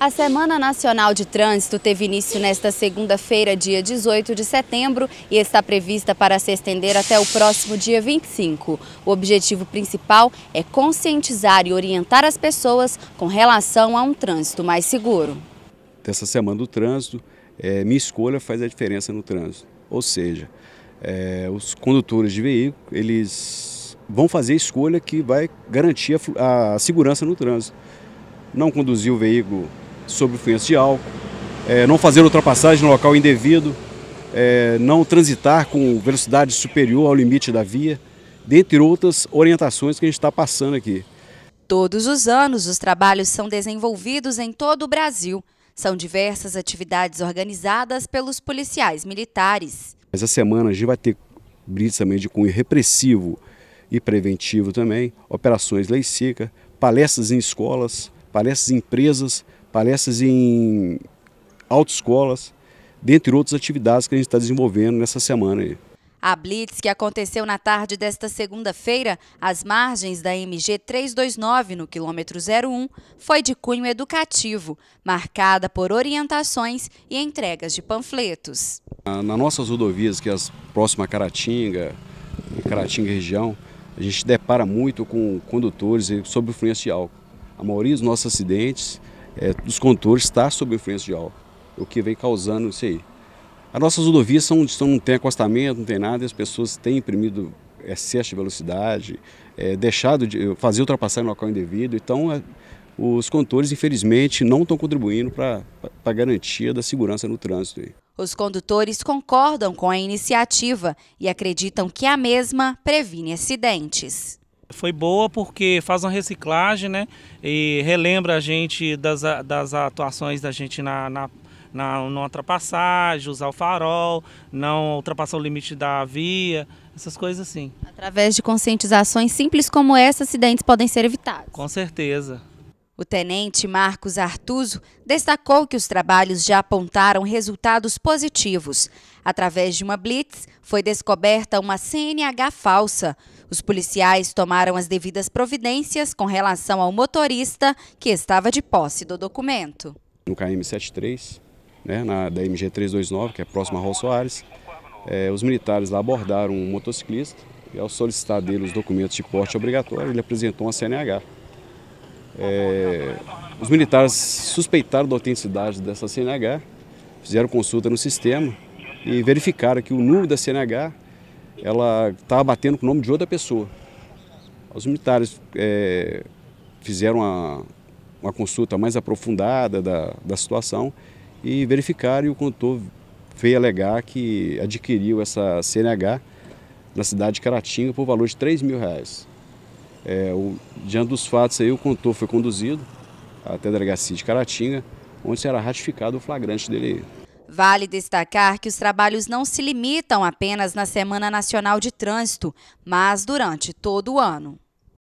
A Semana Nacional de Trânsito teve início nesta segunda-feira, dia 18 de setembro, e está prevista para se estender até o próximo dia 25. O objetivo principal é conscientizar e orientar as pessoas com relação a um trânsito mais seguro. Dessa Semana do Trânsito, é, minha escolha faz a diferença no trânsito. Ou seja, é, os condutores de veículo, eles vão fazer a escolha que vai garantir a, a segurança no trânsito. Não conduzir o veículo sob influência de álcool, é, não fazer ultrapassagem no local indevido, é, não transitar com velocidade superior ao limite da via, dentre outras orientações que a gente está passando aqui. Todos os anos, os trabalhos são desenvolvidos em todo o Brasil. São diversas atividades organizadas pelos policiais militares. Essa semana a gente vai ter blitz também de cunho repressivo e preventivo também, operações lei seca, palestras em escolas, palestras em empresas, palestras em autoescolas, dentre outras atividades que a gente está desenvolvendo nessa semana. Aí. A blitz que aconteceu na tarde desta segunda-feira, às margens da MG 329 no quilômetro 01, foi de cunho educativo, marcada por orientações e entregas de panfletos. Nas nossas rodovias, que é as próximas a Caratinga, Caratinga região, a gente depara muito com condutores sobre influência de álcool. A maioria dos nossos acidentes é, dos condutores está sob influência de álcool, o que vem causando isso aí. As nossas rodovias são, são, não tem acostamento, não tem nada, e as pessoas têm imprimido excesso de velocidade, é, deixado de fazer ultrapassagem no local indevido. Então, é, os condutores, infelizmente, não estão contribuindo para a garantia da segurança no trânsito. Os condutores concordam com a iniciativa e acreditam que a mesma previne acidentes. Foi boa porque faz uma reciclagem, né? E relembra a gente das, das atuações da gente na, na na não ultrapassagem, usar o farol, não ultrapassar o limite da via, essas coisas assim. Através de conscientizações simples como essa, acidentes podem ser evitados. Com certeza. O tenente Marcos Artuso destacou que os trabalhos já apontaram resultados positivos. Através de uma blitz, foi descoberta uma CNH falsa, os policiais tomaram as devidas providências com relação ao motorista que estava de posse do documento. No KM73, né, na, da MG329, que é próxima a Raul Soares, é, os militares lá abordaram um motociclista e ao solicitar dele os documentos de porte obrigatório, ele apresentou uma CNH. É, eh, os militares suspeitaram da autenticidade dessa CNH, fizeram consulta no sistema e verificaram que o número da CNH ela estava batendo com o nome de outra pessoa. Os militares é, fizeram uma, uma, consulta mais aprofundada da, da situação e verificaram e o condutor veio alegar que adquiriu essa CNH na cidade de Caratinga por valor de 3 mil reais. É, o, diante dos fatos aí, o condutor foi conduzido até a delegacia de Caratinga, onde será ratificado o flagrante dele. Vale destacar que os trabalhos não se limitam apenas na Semana Nacional de Trânsito, mas durante todo o ano.